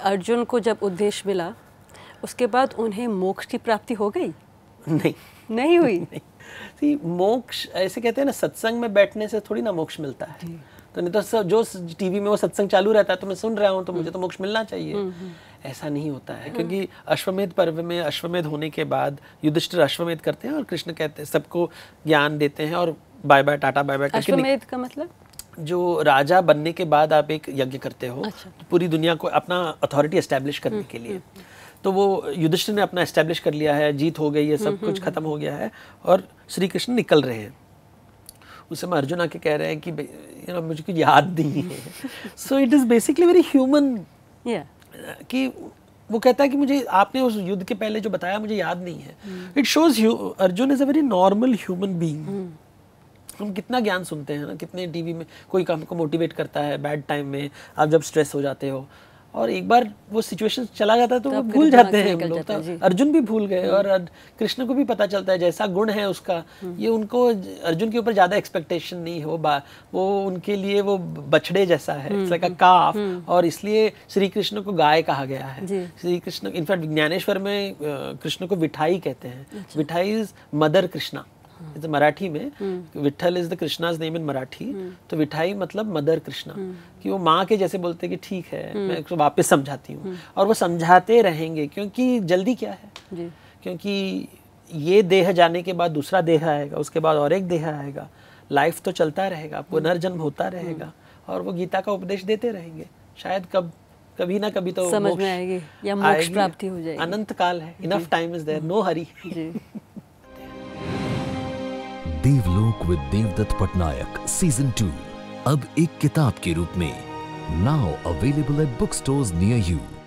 अर्जुन को जब उद्देश्य मिला उसके बाद उन्हें मोक्ष की प्राप्ति हो गई नहीं नहीं हुई नहीं मोक्ष ऐसे कहते हैं ना सत्संग में बैठने से थोड़ी ना मोक्ष मिलता है तो नहीं तो सब जो टीवी में वो सत्संग चालू रहता है तो मैं सुन रहा हूँ तो मुझे तो हम्म। मोक्ष मिलना चाहिए हम्म, हम्म। ऐसा नहीं होता है हाँ। क्योंकि अश्वमेध पर्व में अश्वमेध होने के बाद युधिष्ठिर अश्वमेध करते हैं और कृष्ण कहते हैं सबको ज्ञान देते हैं और bye bye tata bye bye अश्वमेध का मतलब जो राजा बनने के बाद आप एक यज्ञ करते हो अच्छा। पूरी दुनिया को अपना अथॉरिटी एस्टेब्लिश करने के लिए तो वो युधिष्ठिर ने अपना एस्टेब्लिश कर लिया है जीत हो गई है सब कुछ खत्म हो गया है और श्री कृष्ण निकल रहे हैं उस समय अर्जुन आके कह रहे हैं कि यू नो कुछ याद नहीं है so it is basically very human कि वो कहता है कि मुझे आपने उस युद्ध के पहले जो बताया मुझे याद नहीं है it hmm. Shows Arjun is a very normal human being हम कितना ज्ञान सुनते हैं ना कितने टीवी में कोई काम को मोटिवेट करता है बैड टाइम में आप जब स्ट्रेस हो जाते हो और एक बार वो सिचुएशन चला जाता है तो, तो भूल जाते हैं हम तो लोग अर्जुन भी भूल गए हम्म। और कृष्ण को भी पता चलता है जैसा गुण है उसका हम्म। ये उनको अर्जुन के ऊपर ज़्यादा एक्सपेक्टेशन नहीं है वो वो उनके लिए वो बछड़े जैसा है लाइक अ काफ और इसलिए श्री कृष्ण को गाय कहा गया है श्री कृष्ण इनफैक्ट ज्ञानेश्वर में कृष्ण को विठाई कहते हैं Vithai is mother Krishna is Marathi में Vithal is the Krishna's name in Marathi तो विठाई मतलब मदर कृष्णा hmm. कि वो माँ के जैसे बोलते कि ठीक है hmm. मैं इसको वापस समझाती हूँ hmm. और वो समझाते रहेंगे क्योंकि जल्दी क्या है क्योंकि ये देह जाने के बाद दूसरा देह आएगा उसके बाद और एक देह आएगा लाइफ तो चलता रहेगा पुनर्जन्म होता रहेगा और वो गीता का उपदेश देते रहेंगे शायद कब कभी ना कभी तो समझ में आएगी या मोक्ष प्राप्ति हो जाएगी अनंत काल है enough time is there no hurry Devlok with Devdutt Pattanaik season two अब एक किताब के रूप में now available at book stores near you